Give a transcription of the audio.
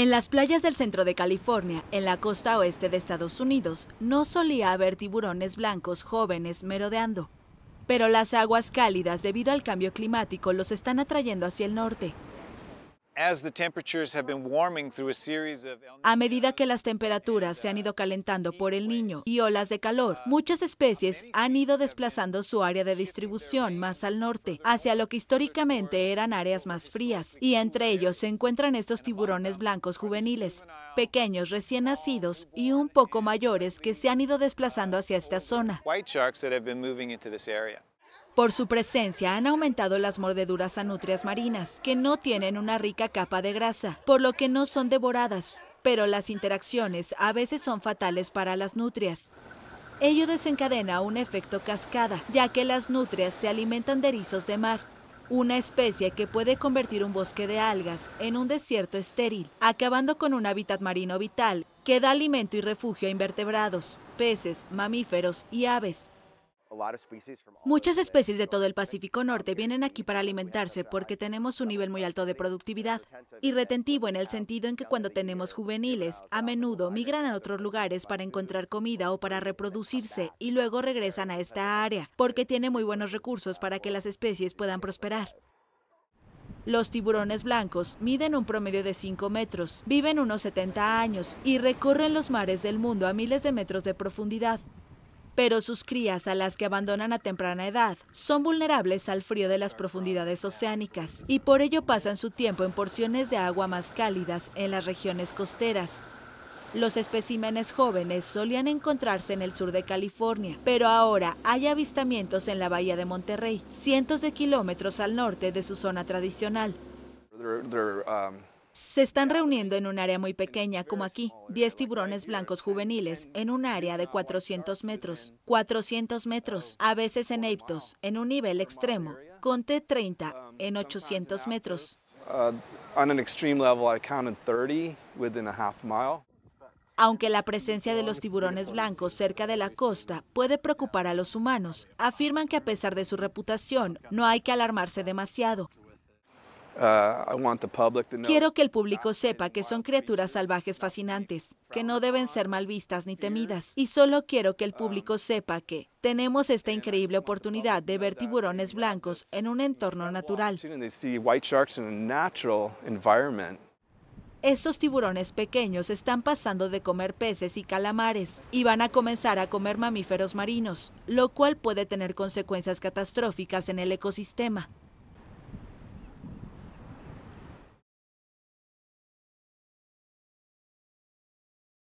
En las playas del centro de California, en la costa oeste de Estados Unidos, no solía haber tiburones blancos jóvenes merodeando, pero las aguas cálidas debido al cambio climático los están atrayendo hacia el norte. A medida que las temperaturas se han ido calentando por el niño y olas de calor, muchas especies han ido desplazando su área de distribución más al norte, hacia lo que históricamente eran áreas más frías, y entre ellos se encuentran estos tiburones blancos juveniles, pequeños recién nacidos y un poco mayores que se han ido desplazando hacia esta zona. Por su presencia han aumentado las mordeduras a nutrias marinas, que no tienen una rica capa de grasa, por lo que no son devoradas, pero las interacciones a veces son fatales para las nutrias. Ello desencadena un efecto cascada, ya que las nutrias se alimentan de erizos de mar, una especie que puede convertir un bosque de algas en un desierto estéril, acabando con un hábitat marino vital que da alimento y refugio a invertebrados, peces, mamíferos y aves, Muchas especies de todo el Pacífico Norte vienen aquí para alimentarse porque tenemos un nivel muy alto de productividad y retentivo en el sentido en que cuando tenemos juveniles, a menudo migran a otros lugares para encontrar comida o para reproducirse y luego regresan a esta área porque tiene muy buenos recursos para que las especies puedan prosperar. Los tiburones blancos miden un promedio de 5 metros, viven unos 70 años y recorren los mares del mundo a miles de metros de profundidad pero sus crías, a las que abandonan a temprana edad, son vulnerables al frío de las profundidades oceánicas y por ello pasan su tiempo en porciones de agua más cálidas en las regiones costeras. Los especímenes jóvenes solían encontrarse en el sur de California, pero ahora hay avistamientos en la bahía de Monterrey, cientos de kilómetros al norte de su zona tradicional. Um, se están reuniendo en un área muy pequeña, como aquí, 10 tiburones blancos juveniles, en un área de 400 metros. 400 metros, a veces en eiptos, en un nivel extremo. Conté 30 en 800 metros. Uh, Aunque la presencia de los tiburones blancos cerca de la costa puede preocupar a los humanos, afirman que a pesar de su reputación, no hay que alarmarse demasiado, Uh, quiero que el público sepa que son criaturas salvajes fascinantes, que no deben ser mal vistas ni temidas. Y solo quiero que el público sepa que tenemos esta increíble oportunidad de ver tiburones blancos en un entorno natural. Estos tiburones pequeños están pasando de comer peces y calamares y van a comenzar a comer mamíferos marinos, lo cual puede tener consecuencias catastróficas en el ecosistema.